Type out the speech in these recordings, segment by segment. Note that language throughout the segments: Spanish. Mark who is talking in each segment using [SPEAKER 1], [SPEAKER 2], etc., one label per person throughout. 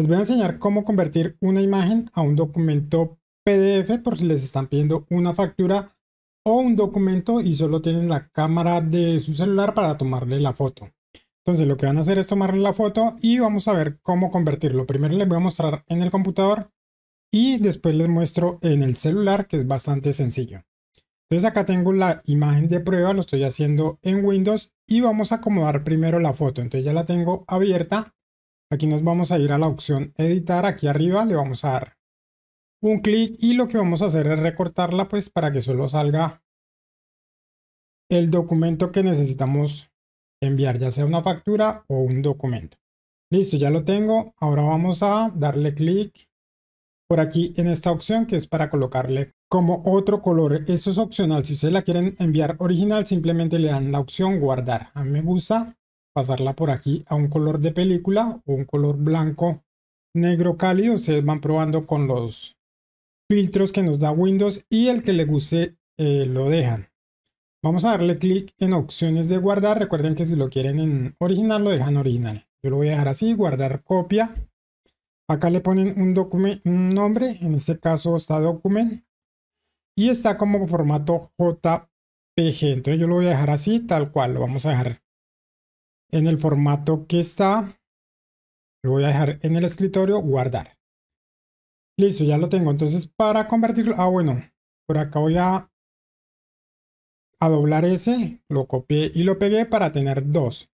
[SPEAKER 1] Les voy a enseñar cómo convertir una imagen a un documento PDF por si les están pidiendo una factura o un documento y solo tienen la cámara de su celular para tomarle la foto. Entonces lo que van a hacer es tomarle la foto y vamos a ver cómo convertirlo. Primero les voy a mostrar en el computador y después les muestro en el celular que es bastante sencillo. Entonces acá tengo la imagen de prueba, lo estoy haciendo en Windows y vamos a acomodar primero la foto. Entonces ya la tengo abierta Aquí nos vamos a ir a la opción editar, aquí arriba le vamos a dar un clic y lo que vamos a hacer es recortarla pues para que solo salga el documento que necesitamos enviar, ya sea una factura o un documento. Listo, ya lo tengo. Ahora vamos a darle clic por aquí en esta opción que es para colocarle como otro color. Esto es opcional. Si ustedes la quieren enviar original, simplemente le dan la opción guardar. A mí me gusta pasarla por aquí a un color de película o un color blanco negro cálido. Ustedes van probando con los filtros que nos da Windows y el que le guste eh, lo dejan. Vamos a darle clic en opciones de guardar. Recuerden que si lo quieren en original, lo dejan original. Yo lo voy a dejar así, guardar copia. Acá le ponen un, un nombre, en este caso está document. Y está como formato JPG. Entonces yo lo voy a dejar así, tal cual. Lo vamos a dejar en el formato que está. Lo voy a dejar en el escritorio, guardar. Listo, ya lo tengo. Entonces, para convertirlo, ah, bueno, por acá voy a, a doblar ese, lo copié y lo pegué para tener dos.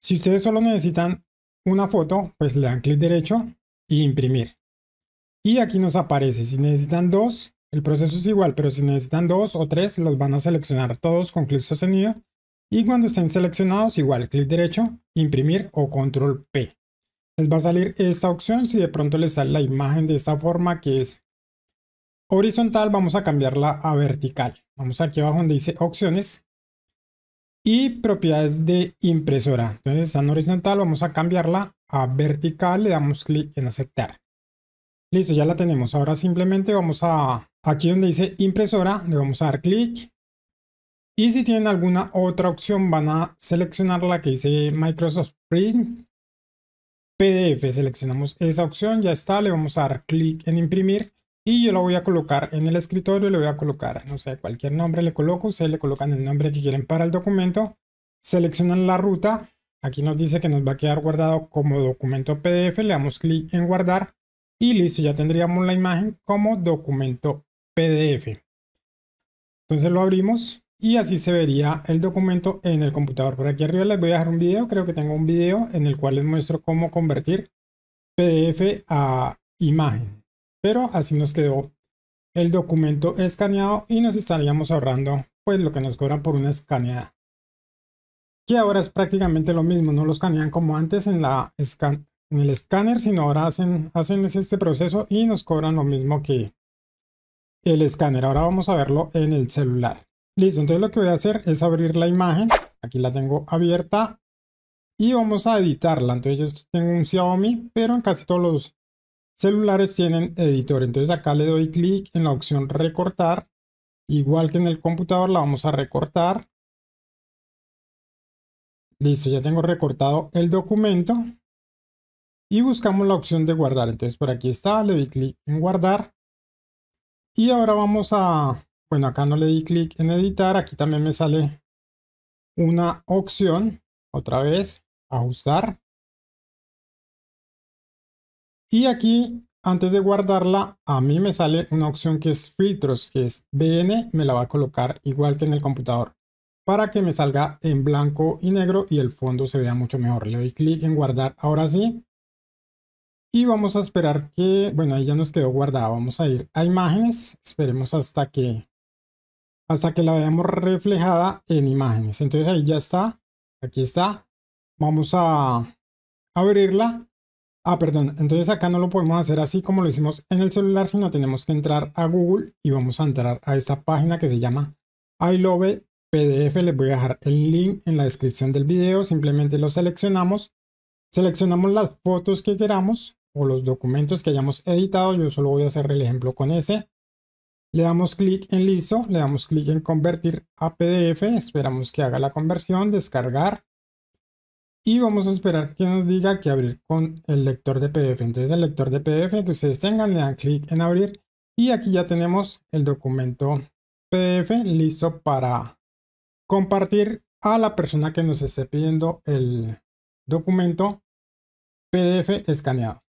[SPEAKER 1] Si ustedes solo necesitan una foto, pues le dan clic derecho y e imprimir. Y aquí nos aparece, si necesitan dos, el proceso es igual, pero si necesitan dos o tres, los van a seleccionar todos con clic sostenido y cuando estén seleccionados, igual clic derecho, imprimir o control P. Les va a salir esta opción si de pronto les sale la imagen de esta forma que es horizontal, vamos a cambiarla a vertical. Vamos aquí abajo donde dice opciones y propiedades de impresora. Entonces están en horizontal, vamos a cambiarla a vertical, le damos clic en aceptar. Listo, ya la tenemos. Ahora simplemente vamos a, aquí donde dice impresora, le vamos a dar clic y si tienen alguna otra opción, van a seleccionar la que dice Microsoft Print PDF. Seleccionamos esa opción, ya está. Le vamos a dar clic en imprimir y yo la voy a colocar en el escritorio. Le voy a colocar, no sé, cualquier nombre le coloco. Ustedes le colocan el nombre que quieren para el documento. Seleccionan la ruta. Aquí nos dice que nos va a quedar guardado como documento PDF. Le damos clic en guardar y listo. Ya tendríamos la imagen como documento PDF. Entonces lo abrimos y así se vería el documento en el computador. Por aquí arriba les voy a dejar un video. Creo que tengo un video en el cual les muestro cómo convertir PDF a imagen. Pero así nos quedó el documento escaneado y nos estaríamos ahorrando pues lo que nos cobran por una escaneada. Que ahora es prácticamente lo mismo. No lo escanean como antes en, la en el escáner, sino ahora hacen, hacen este proceso y nos cobran lo mismo que el escáner. Ahora vamos a verlo en el celular. Listo, entonces lo que voy a hacer es abrir la imagen. Aquí la tengo abierta y vamos a editarla. Entonces yo tengo un Xiaomi, pero en casi todos los celulares tienen editor. Entonces acá le doy clic en la opción recortar. Igual que en el computador la vamos a recortar. Listo, ya tengo recortado el documento. Y buscamos la opción de guardar. Entonces por aquí está, le doy clic en guardar. Y ahora vamos a bueno, acá no le di clic en editar. Aquí también me sale una opción. Otra vez, ajustar. Y aquí, antes de guardarla, a mí me sale una opción que es filtros, que es BN. Me la va a colocar igual que en el computador para que me salga en blanco y negro y el fondo se vea mucho mejor. Le doy clic en guardar ahora sí. Y vamos a esperar que, bueno, ahí ya nos quedó guardada. Vamos a ir a imágenes. Esperemos hasta que hasta que la veamos reflejada en imágenes. Entonces ahí ya está, aquí está. Vamos a abrirla. Ah, perdón, entonces acá no lo podemos hacer así como lo hicimos en el celular, sino tenemos que entrar a Google y vamos a entrar a esta página que se llama iLove PDF. Les voy a dejar el link en la descripción del video, simplemente lo seleccionamos. Seleccionamos las fotos que queramos o los documentos que hayamos editado. Yo solo voy a hacer el ejemplo con ese. Le damos clic en listo, le damos clic en convertir a PDF, esperamos que haga la conversión, descargar y vamos a esperar que nos diga que abrir con el lector de PDF. Entonces el lector de PDF que ustedes tengan, le dan clic en abrir y aquí ya tenemos el documento PDF listo para compartir a la persona que nos esté pidiendo el documento PDF escaneado.